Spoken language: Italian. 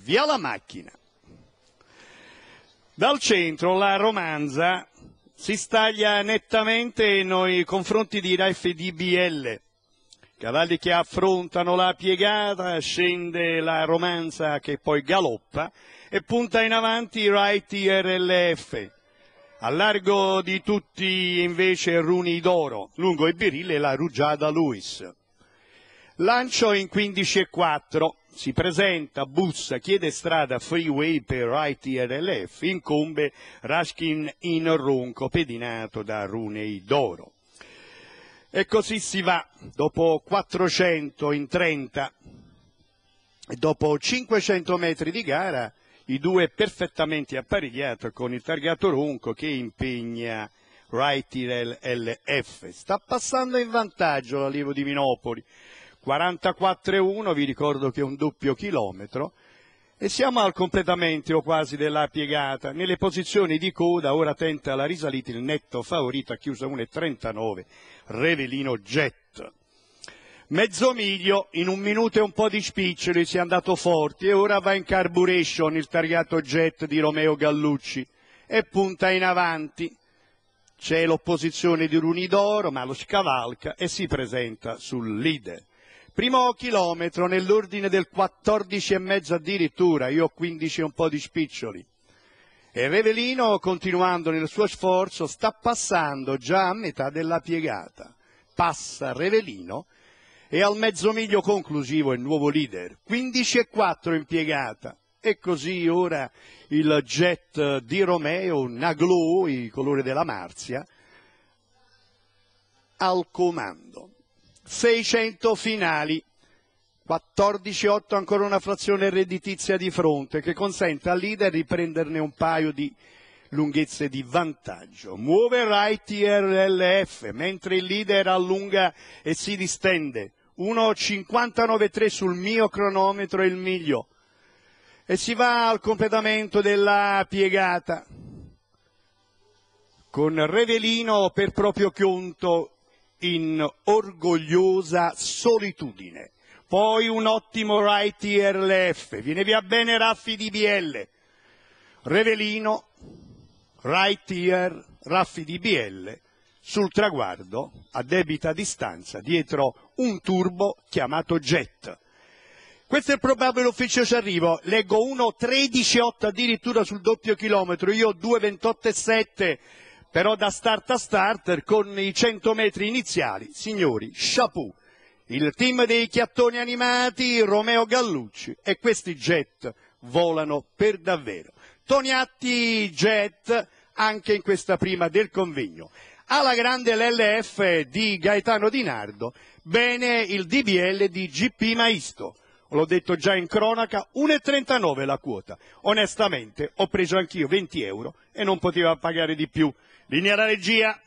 via la macchina. Dal centro la romanza si staglia nettamente nei confronti di Raif DBL. Cavalli che affrontano la piegata, scende la romanza che poi galoppa e punta in avanti Rai RLF. A largo di tutti invece Runi d'Oro, lungo i birilli la Rugiada Luis. Lancio in 15,4, si presenta, bussa, chiede strada freeway per ITRLF, incombe Raskin in ronco, pedinato da Runei d'Oro. E così si va, dopo 400 in 30, dopo 500 metri di gara, i due perfettamente apparigliati con il targato ronco che impegna Rightirel LF. Sta passando in vantaggio l'allievo di Minopoli, 44,1, vi ricordo che è un doppio chilometro, e siamo al completamento o quasi della piegata. Nelle posizioni di coda ora tenta la risalita il netto favorito a chiusa 1.39, Revelino Jet. Mezzo miglio, in un minuto e un po' di spiccioli si è andato forti e ora va in carburation il targato jet di Romeo Gallucci e punta in avanti. C'è l'opposizione di Runidoro ma lo scavalca e si presenta sul leader. Primo chilometro nell'ordine del 14,5 addirittura, io ho 15 e un po' di spiccioli. E Revelino, continuando nel suo sforzo, sta passando già a metà della piegata. Passa Revelino e al mezzo miglio conclusivo è il nuovo leader. 15 e 4 in piegata. E così ora il jet di Romeo, Naglo, il colore della Marzia, al comando. 600 finali. 14,8 ancora una frazione redditizia di fronte che consente al leader di prenderne un paio di lunghezze di vantaggio. Muove right TRLF mentre il leader allunga e si distende. 1.59.3 sul mio cronometro il miglio. E si va al completamento della piegata con Revelino per proprio conto in orgogliosa solitudine. Poi un ottimo Rai TRLF, viene via bene Raffi DBL, Revelino, Rai TR, Raffi DBL, sul traguardo, a debita distanza, dietro un turbo chiamato Jet. Questo è il probabile ufficio ci arrivo, leggo 1.13.8 addirittura sul doppio chilometro, io 2.28.7 però da start a starter con i 100 metri iniziali, signori, chapeau, il team dei chiattoni animati, Romeo Gallucci e questi jet volano per davvero. Toniatti jet anche in questa prima del convegno. Alla grande l'LF di Gaetano Di Nardo, bene il DBL di GP Maisto l'ho detto già in cronaca, 1,39 la quota. Onestamente ho preso anch'io 20 euro e non poteva pagare di più. Linea alla regia.